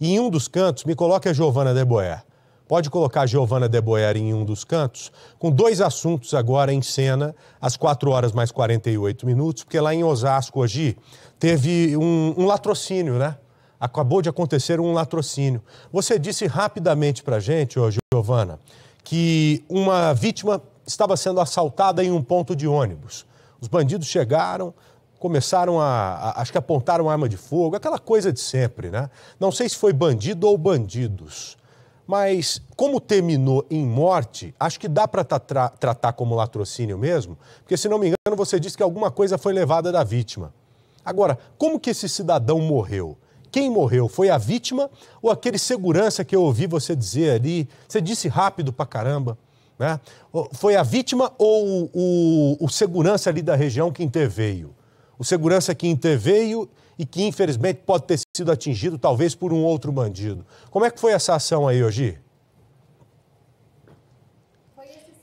E em um dos cantos, me coloque a Giovana Deboer. Pode colocar a Giovana Deboer em um dos cantos, com dois assuntos agora em cena, às 4 horas mais 48 minutos, porque lá em Osasco, hoje, teve um, um latrocínio, né? Acabou de acontecer um latrocínio. Você disse rapidamente para a gente, hoje, Giovana, que uma vítima estava sendo assaltada em um ponto de ônibus. Os bandidos chegaram, começaram a, a, Acho que apontaram arma de fogo, aquela coisa de sempre, né? Não sei se foi bandido ou bandidos. Mas, como terminou em morte, acho que dá para tá tra tratar como latrocínio mesmo, porque, se não me engano, você disse que alguma coisa foi levada da vítima. Agora, como que esse cidadão morreu? Quem morreu? Foi a vítima ou aquele segurança que eu ouvi você dizer ali? Você disse rápido pra caramba. Né? Foi a vítima ou o, o segurança ali da região que interveio? o segurança que interveio e que infelizmente pode ter sido atingido talvez por um outro bandido. Como é que foi essa ação aí, Ogi?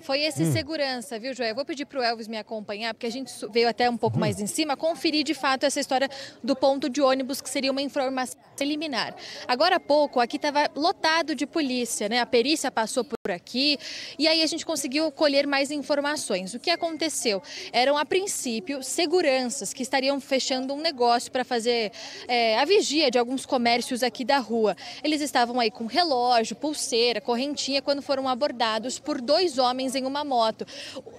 Foi esse hum. segurança, viu, Joé? Eu vou pedir para o Elvis me acompanhar, porque a gente veio até um pouco hum. mais em cima, conferir de fato essa história do ponto de ônibus, que seria uma informação preliminar. Agora há pouco, aqui estava lotado de polícia, né? A perícia passou por por aqui. E aí a gente conseguiu colher mais informações. O que aconteceu? Eram, a princípio, seguranças que estariam fechando um negócio para fazer é, a vigia de alguns comércios aqui da rua. Eles estavam aí com relógio, pulseira, correntinha, quando foram abordados por dois homens em uma moto.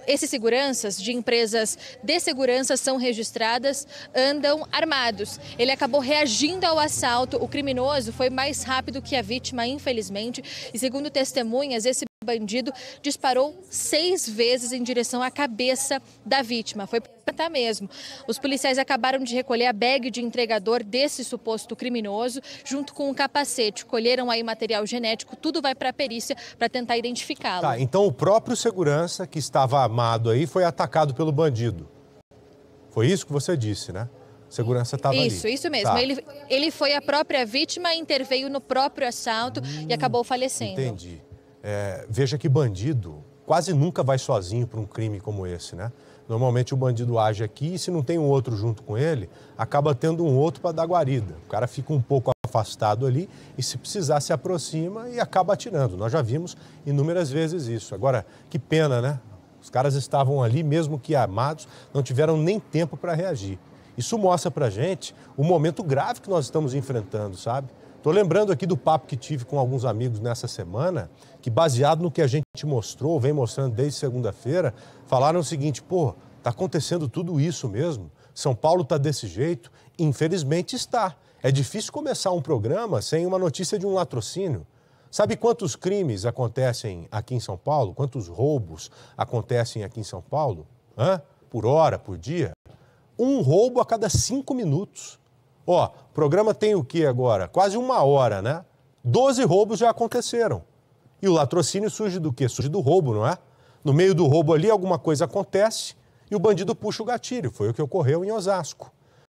Esses seguranças de empresas de segurança são registradas, andam armados. Ele acabou reagindo ao assalto. O criminoso foi mais rápido que a vítima, infelizmente. E segundo testemunhas, bandido disparou seis vezes em direção à cabeça da vítima. Foi matar mesmo. Os policiais acabaram de recolher a bag de entregador desse suposto criminoso, junto com o um capacete. Colheram aí material genético, tudo vai para a perícia para tentar identificá-lo. Tá, então o próprio segurança que estava armado aí foi atacado pelo bandido. Foi isso que você disse, né? Segurança estava ali. Isso, isso mesmo. Tá. Ele, ele foi a própria vítima, interveio no próprio assalto hum, e acabou falecendo. Entendi. É, veja que bandido quase nunca vai sozinho para um crime como esse, né? Normalmente o bandido age aqui e se não tem um outro junto com ele, acaba tendo um outro para dar guarida. O cara fica um pouco afastado ali e se precisar se aproxima e acaba atirando. Nós já vimos inúmeras vezes isso. Agora, que pena, né? Os caras estavam ali, mesmo que armados, não tiveram nem tempo para reagir. Isso mostra para gente o momento grave que nós estamos enfrentando, sabe? Estou lembrando aqui do papo que tive com alguns amigos nessa semana, que baseado no que a gente mostrou, vem mostrando desde segunda-feira, falaram o seguinte: pô, está acontecendo tudo isso mesmo. São Paulo está desse jeito? Infelizmente está. É difícil começar um programa sem uma notícia de um latrocínio. Sabe quantos crimes acontecem aqui em São Paulo? Quantos roubos acontecem aqui em São Paulo? Hã? Por hora, por dia? Um roubo a cada cinco minutos. Ó, o programa tem o que agora? Quase uma hora, né? Doze roubos já aconteceram. E o latrocínio surge do quê? Surge do roubo, não é? No meio do roubo ali, alguma coisa acontece e o bandido puxa o gatilho. Foi o que ocorreu em Osasco.